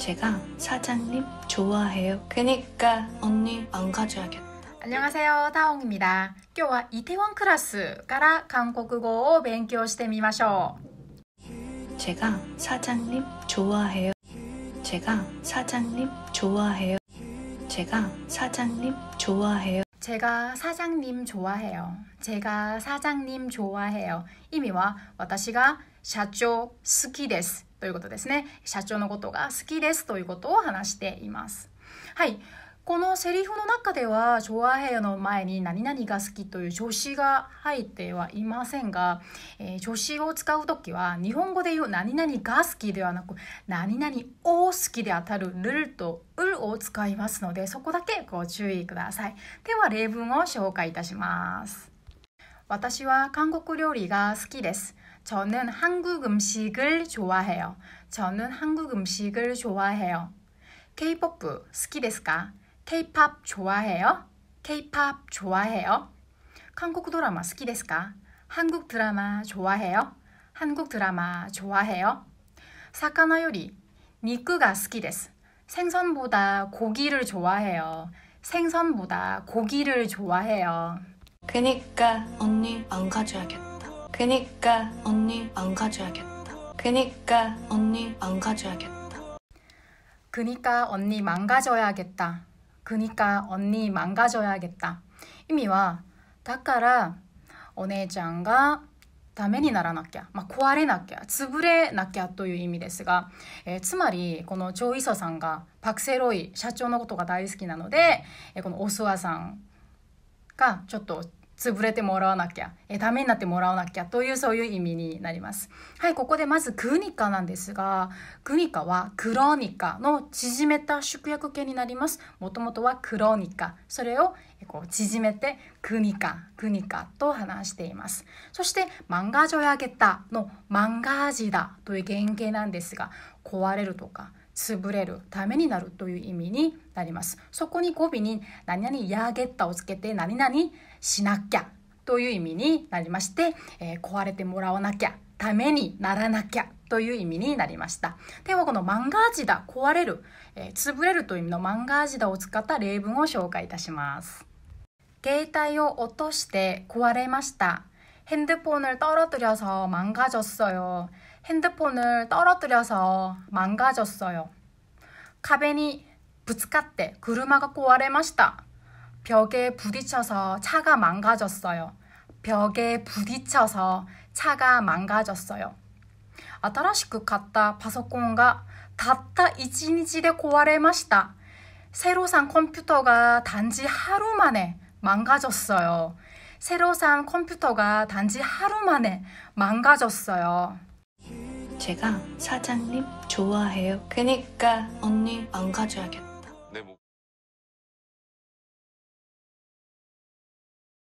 제가 사장님 좋아해요. 그니까 언니 안 가져야겠다. 안녕하세요. 다홍입니다. 今日は 이태원 클래스から 한국어 勉強してみましょう. 제가 사장님 좋아해요. 제가 사장님 좋아해요. 제가 사장님 좋아해요. 제가사장님좋아해요제가사장님좋아해요意味は私が社長好きですということですね。社長のことが好きですということを話しています。はい。このセリフの中では昭和平の前に「何々が好き」という助詞が入ってはいませんが、えー、助詞を使う時は日本語で言う「何々が好き」ではなく「何々を好き」であたる「ルル」と「ウル」を使いますのでそこだけご注意ください。では例文を紹介いたします。私は韓国料理が好きです。저는한국음식을좋아해요저는한국음식을좋아해요 K-pop 好きですか K-pop 좋아해요? K-pop 좋아해요? 한국 드라마 스키데스か 한국 드라마 좋아해요? 한국 드라마 좋아해요? 사카나 요리 니쿠가 스키데스 생선보다 고기를 좋아해요. 생선보다 고기를 좋아해요. 그니까 언니 안 가져야겠다. 그니까 언니 안 가져야겠다. 그니까 언니 안 가져야겠다. 그니까 언니 망가져야겠다. 그니까언니망가져야겠다의미와だからお姉ちゃんがダメにならなきゃ、まあ、壊れなきゃ潰れなきゃという意味ですが、えー、つまりこのチョ・イソさんがパク・セロイ社長のことが大好きなので、えー、このオスワさんがちょっと潰れてもらわなきゃ、えダメになってもらわなきゃというそういう意味になります。はい、ここでまずクニカなんですが、クニカはクロニカの縮めた縮約形になります。もともとはクロニカ。それをこう縮めてクニカ、クニカと話しています。そして、マンガジョヤゲタのマンガージダという原型なんですが、壊れるとか、潰れるためになるという意味になりますそこに語尾に何々やげったをつけて何々しなきゃという意味になりまして、えー、壊れてもらわなきゃためにならなきゃという意味になりましたではこのマンガージダ壊れる、えー、潰れるという意味のマンガージダを使った例文を紹介いたします携帯を落として壊れました 핸드폰을 떨어뜨려서 망가졌어요. 핸드폰을 떨어뜨려서 망가졌어요. 카베니 부츠카떼 구르마가 꼬아레마시다. 벽에 부딪혀서 차가 망가졌어요. 벽에 부딪혀서 차가 망가졌어요. 新しく買ったパソコンがたった1日で壊れました。새로산컴퓨터가단지하루만에망가졌어요。 새로 산 컴퓨터가 단지 하루 만에 망가졌어요. 제가 사장님 좋아해요. 그니까 언니 망가져야겠다.